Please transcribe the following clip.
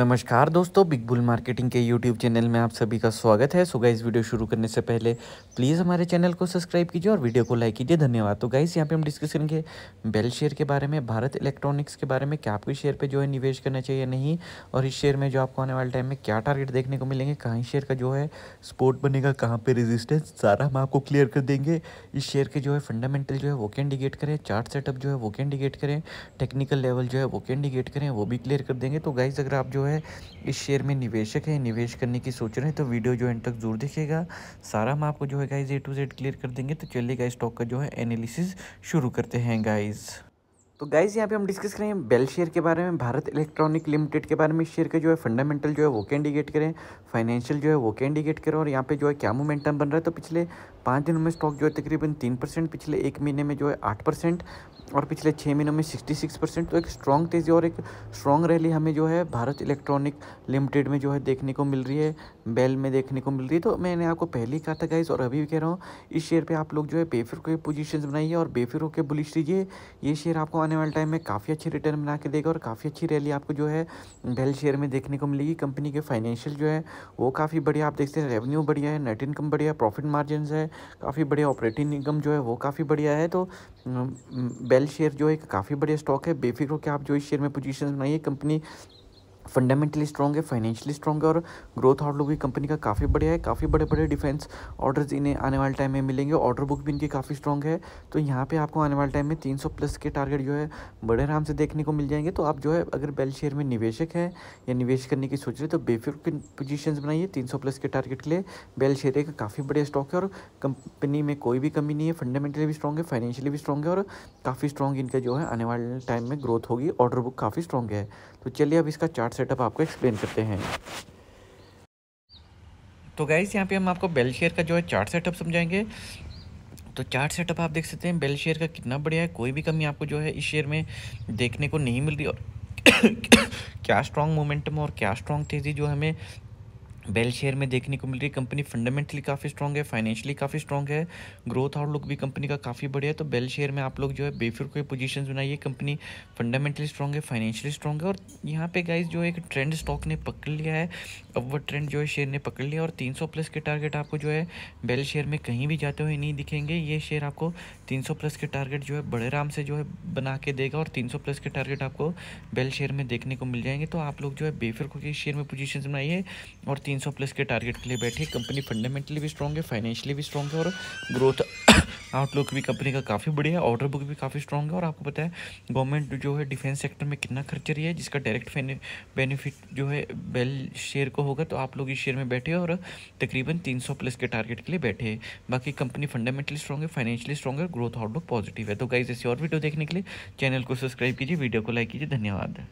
नमस्कार दोस्तों big bull marketing के यूट्यूब चैनल में आप सभी का स्वागत है सो गाइस वीडियो शुरू करने से पहले प्लीज़ हमारे चैनल को सब्सक्राइब कीजिए और वीडियो को लाइक कीजिए धन्यवाद तो गाइस यहाँ पे हम डिस्कस करेंगे बेल शेयर के बारे में भारत इलेक्ट्रॉनिक्स के बारे में क्या आपके शेयर पर जो है निवेश करना चाहिए नहीं और इस शेयर में जो आपको आने वाले टाइम में क्या टारगेट देखने को मिलेंगे कहाँ शेयर का जो है स्पोर्ट बनेगा कहाँ पर रेजिस्टेंस सारा हम आपको क्लियर कर देंगे इस शेयर के जो है फंडामेंटल जो है वो कैन इंडिकेट करें चार्ट सेटअप जो है वो के इंडिकेट करें टेक्निकल लेवल जो है वो कैंडिगेट इंडिकेट करें वो भी क्लियर कर देंगे तो गाइज़ अगर आप जो है है इस शेयर में निवेशक है निवेश करने की सोच रहे हैं तो वीडियो जो एंड तक जरूर देखिएगा सारा हम आपको जो है guys A to Z clear कर देंगे तो चलिए गाइज स्टॉक का जो है एनालिसिस शुरू करते हैं गाइज़ तो गाइज़ यहाँ पे हम डिस्कस करें बेल शेयर के बारे में भारत इलेक्ट्रॉनिक लिमिटेड के बारे में शेयर का जो है फंडामेंटल जो है वो क्या करें फाइनेंशियल जो है वो क्या करें और यहाँ पे जो है क्या मोमेंटम बन रहा है तो पिछले पाँच दिनों में स्टॉक जो है तकरीबन तीन परसेंट पिछले एक महीने में जो है आठ परसेंट और पिछले छः महीनों में सिक्सटी सिक्स परसेंट तो एक स्ट्रॉन्ग तेज़ी और एक स्ट्रॉन्ग रैली हमें जो है भारत इलेक्ट्रॉनिक लिमिटेड में जो है देखने को मिल रही है बेल में देखने को मिल रही है तो मैंने आपको पहले ही कहा था गाइज और अभी भी कह रहा हूँ इस शेयर पर आप लोग जो है बेफिर के पोजिशन बनाइए और बेफिर होकर बुलिश लीजिए ये शेयर आपको आने वाले टाइम में काफ़ी अच्छी रिटर्न बना के देगा और काफ़ी अच्छी रैली आपको जो है बेल शेयर में देखने को मिलेगी कंपनी के फाइनेंशियल जो है वो काफ़ी बढ़िया आप देखते हैं रेवेन्यू बढ़िया है नेट इनकम बढ़िया प्रॉफिट मार्जिन है काफ़ी बढ़िया ऑपरेटिंग इनकम जो है वो काफ़ी बढ़िया है तो बेल शेयर जो है काफ़ी बढ़िया स्टॉक है बेफिक्र के आप जो इस शेयर में पोजिशन बनाइए कंपनी फंडामेंटली स्ट्रॉग है फाइनेंशियली स्ट्रॉग है और ग्रोथ आउटलुक भी कंपनी का काफ़ी बढ़िया है काफ़ी बड़े बड़े डिफेंस ऑर्डर्स इन्हें आने वाले टाइम में मिलेंगे ऑर्डर बुक भी इनकी काफ़ी स्ट्रॉन्ग है तो यहाँ पे आपको आने वाले टाइम में 300 प्लस के टारगेट जो है बड़े आराम से देखने को मिल जाएंगे तो आप जो है अगर बेल शेयर में निवेशक है या निवेश करने की सोच रहे तो बेफिक पोजिशन बनाइए तीन प्लस के टारगेट के लिए बेल शेयर का काफ़ी बढ़िया स्टॉक है और कंपनी में कोई भी कमी नहीं है फंडामेंटली भी स्ट्रॉन्ग है फाइनेंशियली भी स्ट्रॉन्ग है और काफ़ी स्ट्रॉग इनका जो है आने वाले टाइम में ग्रोथ होगी ऑर्डर बुक काफ़ी स्ट्रॉन्ग है तो चलिए अब इसका चार्ट सेटअप आपको एक्सप्लेन करते हैं तो गाइज़ यहाँ पे हम आपको बेल शेयर का जो है चार्ट सेटअप समझाएंगे तो चार्ट सेटअप आप देख सकते हैं बेल शेयर का कितना बढ़िया है कोई भी कमी आपको जो है इस शेयर में देखने को नहीं मिल रही और क्या स्ट्रॉन्ग मोमेंटम और क्या स्ट्रॉन्ग तेज़ी जो हमें बेल शेयर में देखने को मिल रही है कंपनी फंडामेंटली काफ़ी स्ट्रॉग है फाइनेंशियली काफ़ी स्ट्रॉग है ग्रोथ आउटलुक भी कंपनी का काफ़ी बढ़िया है तो बेल शेयर में आप लोग जो है बेफिर कोई पोजीशंस बनाइए कंपनी फंडामेंटली स्ट्रॉग है फाइनेंशियली स्ट्रॉग है और यहाँ पे गाइज जो एक ट्रेंड स्टॉक ने पकड़ लिया है अब वह ट्रेंड जो है शेयर ने पकड़ लिया और तीन प्लस के टारगेट आपको जो है बेल शेयर में कहीं भी जाते हुए नहीं दिखेंगे ये शेयर आपको तीन प्लस के टारगेट जो है बड़े आराम से जो है बना के देगा और तीन प्लस के टारगेट आपको बेल शेयर में देखने को मिल जाएंगे तो आप लोग जो है बेफिर को शेयर में पोजिशन बनाइए और तीन 300 प्लस के टारगेट के लिए बैठी है कंपनी फंडामेंटली भी स्ट्रॉग है फाइनेंशियली भी स्ट्रॉग है और ग्रोथ आउटलुक भी कंपनी का काफ़ी बढ़िया है ऑर्डर बुक भी काफ़ी स्ट्रॉन्ग है और आपको पता है गवर्नमेंट जो है डिफेंस सेक्टर में कितना खर्च रही है जिसका डायरेक्ट बेनिफिट जो है बेल शेयर को होगा तो आप लोग इस शेयर में बैठे और तकरीबन 300 प्लस के टारगेट के लिए बैठे हैं बाकी कंपनी फंडामेंटली स्ट्रॉग है फाइनेंशियली स्ट्रॉग है ग्रोथ आउटलुक पॉजिटिव है तो गाइज ऐसी और वीडियो देखने के लिए चैनल को सब्सक्राइब कीजिए वीडियो को लाइक कीजिए धन्यवाद